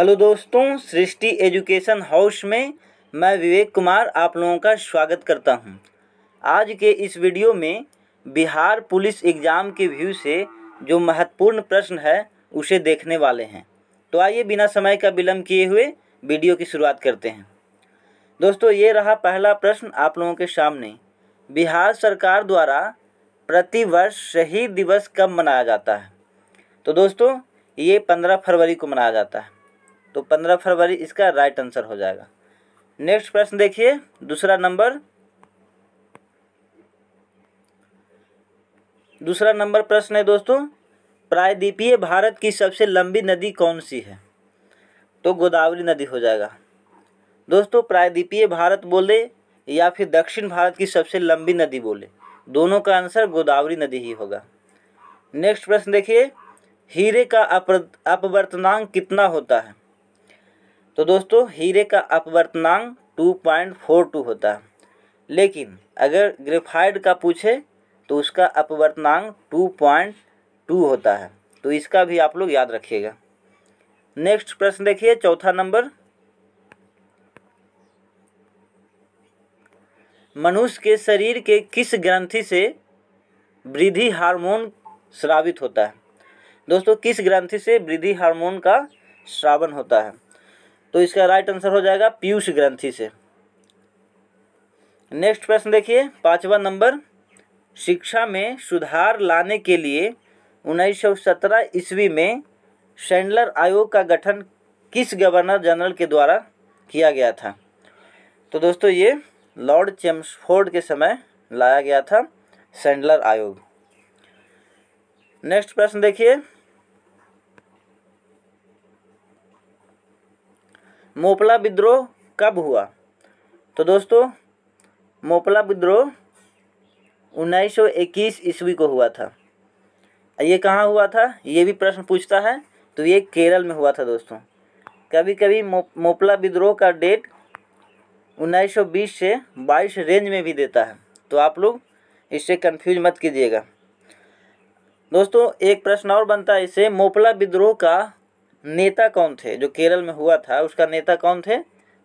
Hello दोस्तों सृष्टि education house में मैं विवेक कुमार आप लोगों का स्वागत करता हूं। आज के इस वीडियो में बिहार पुलिस एग्ज़ाम के व्यू से जो महत्वपूर्ण प्रश्न है उसे देखने वाले हैं तो आइए बिना समय का विलम्ब किए हुए वीडियो की शुरुआत करते हैं दोस्तों ये रहा पहला प्रश्न आप लोगों के सामने बिहार सरकार द्वारा प्रतिवर्ष शहीद दिवस कब मनाया जाता है तो दोस्तों ये पंद्रह फरवरी को मनाया जाता है तो पंद्रह फरवरी इसका राइट आंसर हो जाएगा नेक्स्ट प्रश्न देखिए दूसरा नंबर दूसरा नंबर प्रश्न है दोस्तों प्रायद्वीपीय भारत की सबसे लंबी नदी कौन सी है तो गोदावरी नदी हो जाएगा दोस्तों प्रायद्वीपीय भारत बोले या फिर दक्षिण भारत की सबसे लंबी नदी बोले दोनों का आंसर गोदावरी नदी ही होगा नेक्स्ट प्रश्न देखिए हीरे का अपवर्तनांक कितना होता है तो दोस्तों हीरे का फोर 2.42 होता है लेकिन अगर ग्रेफाइड का पूछे तो उसका पॉइंट 2.2 होता है तो इसका भी आप लोग याद रखिएगा नेक्स्ट प्रश्न देखिए चौथा नंबर मनुष्य के शरीर के किस ग्रंथि से वृद्धि हार्मोन श्रावित होता है दोस्तों किस ग्रंथि से वृद्धि हार्मोन का श्रावण होता है तो इसका राइट आंसर हो जाएगा पीयूष ग्रंथि से नेक्स्ट प्रश्न देखिए पांचवा नंबर शिक्षा में सुधार लाने के लिए 1917 ईस्वी में सेंडलर आयोग का गठन किस गवर्नर जनरल के द्वारा किया गया था तो दोस्तों ये लॉर्ड चेम्सफोर्ड के समय लाया गया था सेंडलर आयोग नेक्स्ट प्रश्न देखिए मोपला विद्रोह कब हुआ तो दोस्तों मोपला विद्रोह 1921 ईस्वी को हुआ था ये कहाँ हुआ था ये भी प्रश्न पूछता है तो ये केरल में हुआ था दोस्तों कभी कभी मो, मोपला विद्रोह का डेट 1920 से 22 रेंज में भी देता है तो आप लोग इससे कंफ्यूज मत कीजिएगा दोस्तों एक प्रश्न और बनता है इससे मोपला विद्रोह का नेता कौन थे जो केरल में हुआ था उसका नेता कौन थे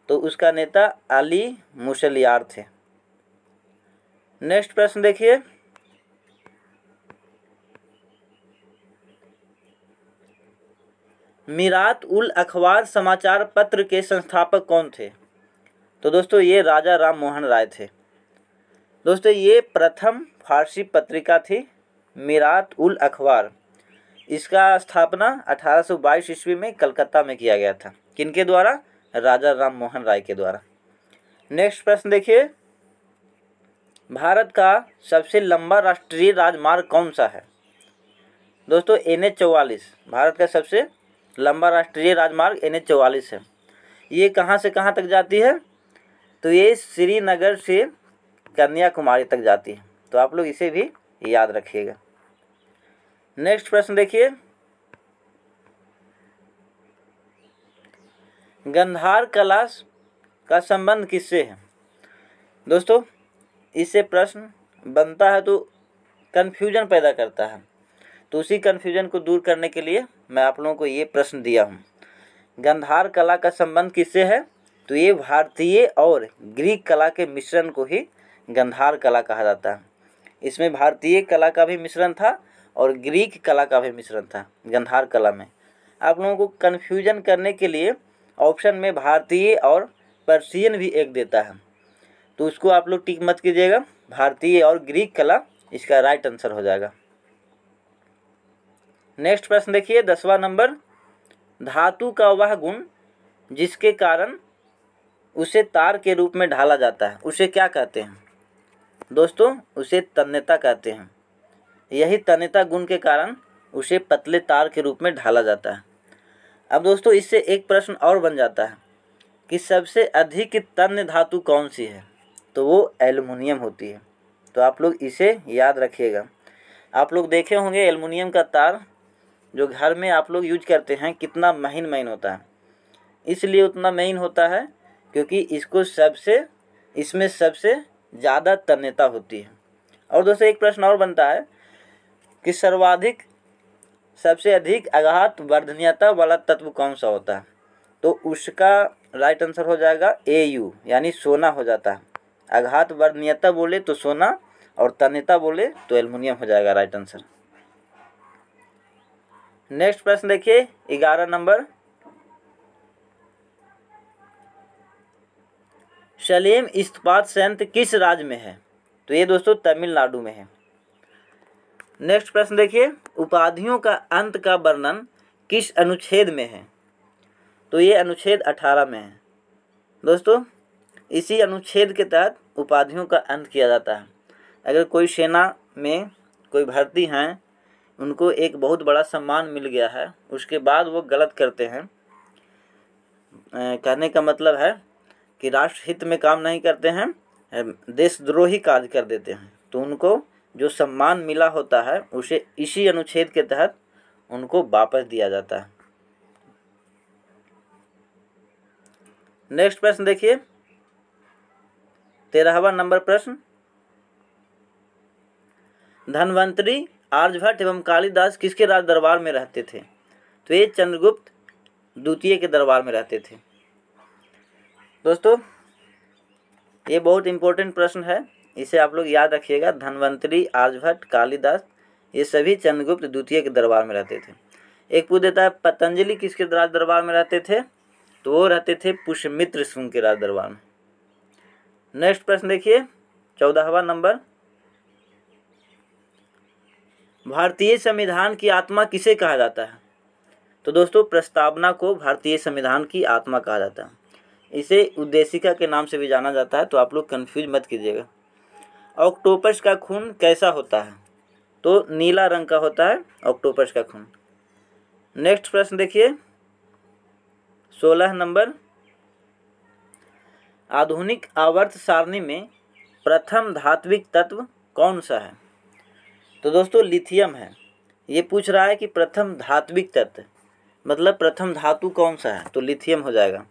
तो उसका नेता अली मुसलियार थे नेक्स्ट प्रश्न देखिए मीरात उल अखबार समाचार पत्र के संस्थापक कौन थे तो दोस्तों ये राजा राम मोहन राय थे दोस्तों ये प्रथम फारसी पत्रिका थी मीरात उल अखबार इसका स्थापना 1822 ईस्वी में कलकत्ता में किया गया था किनके द्वारा राजा राम मोहन राय के द्वारा नेक्स्ट प्रश्न देखिए भारत का सबसे लंबा राष्ट्रीय राजमार्ग कौन सा है दोस्तों एन एच चौवालीस भारत का सबसे लंबा राष्ट्रीय राजमार्ग एन एच चौवालीस है ये कहाँ से कहाँ तक जाती है तो ये श्रीनगर से कन्याकुमारी तक जाती है तो आप लोग इसे भी याद रखिएगा नेक्स्ट प्रश्न देखिए गंधार कलाश का संबंध किससे है दोस्तों इससे प्रश्न बनता है तो कन्फ्यूजन पैदा करता है तो उसी कन्फ्यूजन को दूर करने के लिए मैं आप लोगों को ये प्रश्न दिया हूँ गंधार कला का संबंध किससे है तो ये भारतीय और ग्रीक कला के मिश्रण को ही गंधार कला कहा जाता है इसमें भारतीय कला का भी मिश्रण था और ग्रीक कला का भी मिश्रण था गंधार कला में आप लोगों को कन्फ्यूजन करने के लिए ऑप्शन में भारतीय और पर्सियन भी एक देता है तो उसको आप लोग टिक मत कीजिएगा भारतीय और ग्रीक कला इसका राइट आंसर हो जाएगा नेक्स्ट प्रश्न देखिए दसवां नंबर धातु का वह गुण जिसके कारण उसे तार के रूप में ढाला जाता है उसे क्या कहते हैं दोस्तों उसे तन्यता कहते हैं यही तन्यता गुण के कारण उसे पतले तार के रूप में ढाला जाता है अब दोस्तों इससे एक प्रश्न और बन जाता है कि सबसे अधिक तन्य धातु कौन सी है तो वो एल्युमिनियम होती है तो आप लोग इसे याद रखिएगा आप लोग देखे होंगे एल्युमिनियम का तार जो घर में आप लोग यूज करते हैं कितना महीन महीन होता है इसलिए उतना महीन होता है क्योंकि इसको सबसे इसमें सबसे ज़्यादा तन्यता होती है और दोस्तों एक प्रश्न और बनता है कि सर्वाधिक सबसे अधिक आघात वर्धनीयता वाला तत्व कौन सा होता है तो उसका राइट आंसर हो जाएगा ए यू यानी सोना हो जाता है आघात वर्धनीयता बोले तो सोना और तन्यता बोले तो एल्युमिनियम हो जाएगा राइट आंसर नेक्स्ट प्रश्न देखिए ग्यारह नंबर सलेम इस्पात संयंत्र किस राज्य में है तो ये दोस्तों तमिलनाडु में है नेक्स्ट प्रश्न देखिए उपाधियों का अंत का वर्णन किस अनुच्छेद में है तो ये अनुच्छेद अठारह में है दोस्तों इसी अनुच्छेद के तहत उपाधियों का अंत किया जाता है अगर कोई सेना में कोई भर्ती हैं उनको एक बहुत बड़ा सम्मान मिल गया है उसके बाद वो गलत करते हैं कहने का मतलब है कि राष्ट्रहित में काम नहीं करते हैं देशद्रोही कार्य कर देते हैं तो उनको जो सम्मान मिला होता है उसे इसी अनुच्छेद के तहत उनको वापस दिया जाता है नेक्स्ट प्रश्न देखिए तेरहवा नंबर प्रश्न धनवंतरी आर्यभट्ट एवं कालिदास किसके राज दरबार में रहते थे तो ये चंद्रगुप्त द्वितीय के दरबार में रहते थे दोस्तों ये बहुत इम्पोर्टेंट प्रश्न है इसे आप लोग याद रखिएगा धनवंतरी आर्यभट्ट कालिदास ये सभी चंद्रगुप्त द्वितीय के दरबार में रहते थे एक पूछ देता है पतंजलि किसके राज दरबार में रहते थे तो वो रहते थे पुष्यमित्र सिंह के राज दरबार में नेक्स्ट प्रश्न देखिए चौदहवा नंबर भारतीय संविधान की आत्मा किसे कहा जाता है तो दोस्तों प्रस्तावना को भारतीय संविधान की आत्मा कहा जाता है इसे उद्देशिका के नाम से भी जाना जाता है तो आप लोग कन्फ्यूज मत कीजिएगा ऑक्टोपस का खून कैसा होता है तो नीला रंग का होता है ऑक्टोपस का खून नेक्स्ट प्रश्न देखिए सोलह नंबर आधुनिक आवर्त सारणी में प्रथम धात्विक तत्व कौन सा है तो दोस्तों लिथियम है ये पूछ रहा है कि प्रथम धात्विक तत्व मतलब प्रथम धातु कौन सा है तो लिथियम हो जाएगा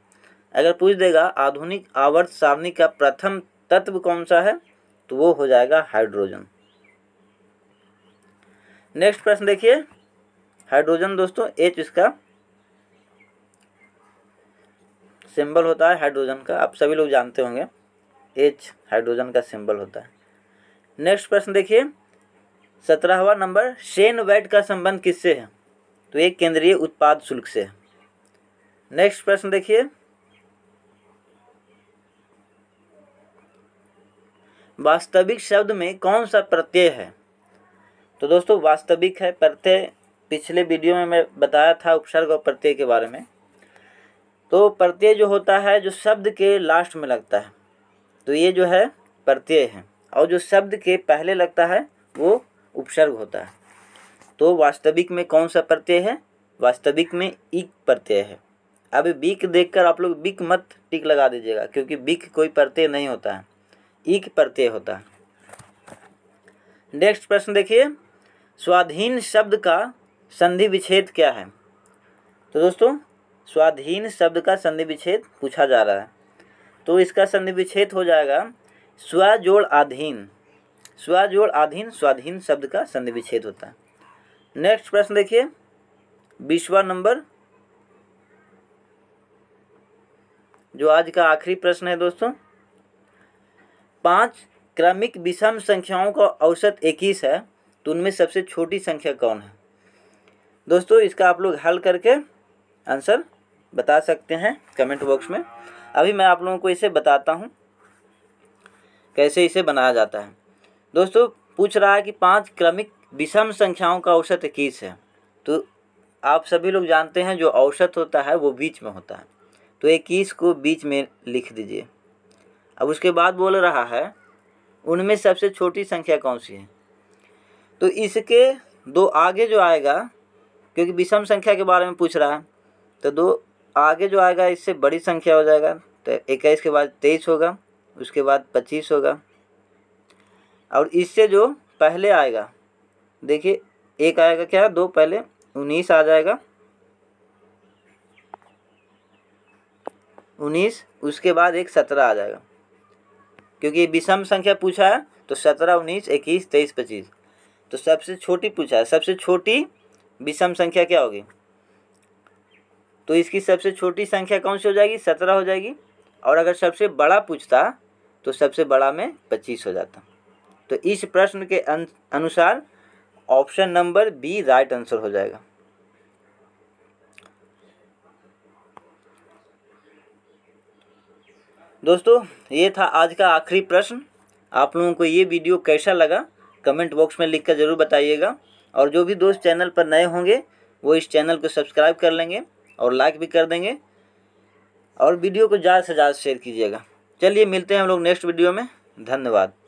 अगर पूछ देगा आधुनिक आवर्त सारणी का प्रथम तत्व कौन सा है तो वो हो जाएगा हाइड्रोजन नेक्स्ट प्रश्न देखिए हाइड्रोजन दोस्तों एच इसका सिंबल होता है हाइड्रोजन का आप सभी लोग जानते होंगे एच हाइड्रोजन का सिंबल होता है नेक्स्ट प्रश्न देखिए सत्रहवा नंबर सेन वेट का संबंध किससे है तो ये केंद्रीय उत्पाद शुल्क से है नेक्स्ट प्रश्न देखिए वास्तविक शब्द में कौन सा प्रत्यय है तो दोस्तों वास्तविक है प्रत्यय पिछले वीडियो में मैं बताया था उपसर्ग और प्रत्यय के बारे में तो प्रत्यय जो होता है जो शब्द के लास्ट में लगता है तो ये जो है प्रत्यय है और जो शब्द के पहले लगता है वो उपसर्ग होता है तो वास्तविक में कौन सा प्रत्यय है वास्तविक में इक प्रत्यय है अब बिक देखकर आप लोग बिक मत टिक लगा दीजिएगा क्योंकि बिक कोई प्रत्यय नहीं होता है ई की प्रत्यय होता है नेक्स्ट प्रश्न देखिए स्वाधीन शब्द का संधि विच्छेद क्या है तो दोस्तों स्वाधीन शब्द का संधि विच्छेद पूछा जा रहा है तो इसका संधि विच्छेद हो जाएगा स्वजोड़ आधीन स्वजोड़ आधीन स्वाधीन शब्द का संधि विच्छेद होता है नेक्स्ट प्रश्न देखिए बीसवा नंबर जो आज का आखिरी प्रश्न है दोस्तों पांच क्रमिक विषम संख्याओं का औसत इक्कीस है तो उनमें सबसे छोटी संख्या कौन है दोस्तों इसका आप लोग हल करके आंसर बता सकते हैं कमेंट बॉक्स में अभी मैं आप लोगों को इसे बताता हूँ कैसे इसे बनाया जाता है दोस्तों पूछ रहा है कि पांच क्रमिक विषम संख्याओं का औसत इक्कीस है तो आप सभी लोग जानते हैं जो औसत होता है वो बीच में होता है तो इक्कीस को बीच में लिख दीजिए अब उसके बाद बोल रहा है उनमें सबसे छोटी संख्या कौन सी है तो इसके दो आगे जो आएगा क्योंकि विषम संख्या के बारे में पूछ रहा है तो दो आगे जो आएगा इससे बड़ी संख्या हो जाएगा तो इक्कीस के बाद तेईस होगा उसके बाद पच्चीस होगा और इससे जो पहले आएगा देखिए एक आएगा क्या दो पहले उन्नीस आ जाएगा उन्नीस उसके बाद एक सत्रह आ जाएगा क्योंकि विषम संख्या पूछा है तो सत्रह उन्नीस इक्कीस तेईस पच्चीस तो सबसे छोटी पूछा है सबसे छोटी विषम संख्या क्या होगी तो इसकी सबसे छोटी संख्या कौन सी हो जाएगी सत्रह हो जाएगी और अगर सबसे बड़ा पूछता तो सबसे बड़ा में पच्चीस हो जाता तो इस प्रश्न के अनुसार option number B right answer हो जाएगा दोस्तों ये था आज का आखिरी प्रश्न आप लोगों को ये वीडियो कैसा लगा कमेंट बॉक्स में लिख कर ज़रूर बताइएगा और जो भी दोस्त चैनल पर नए होंगे वो इस चैनल को सब्सक्राइब कर लेंगे और लाइक भी कर देंगे और वीडियो को ज़्यादा से ज़्यादा शेयर कीजिएगा चलिए मिलते हैं हम लोग नेक्स्ट वीडियो में धन्यवाद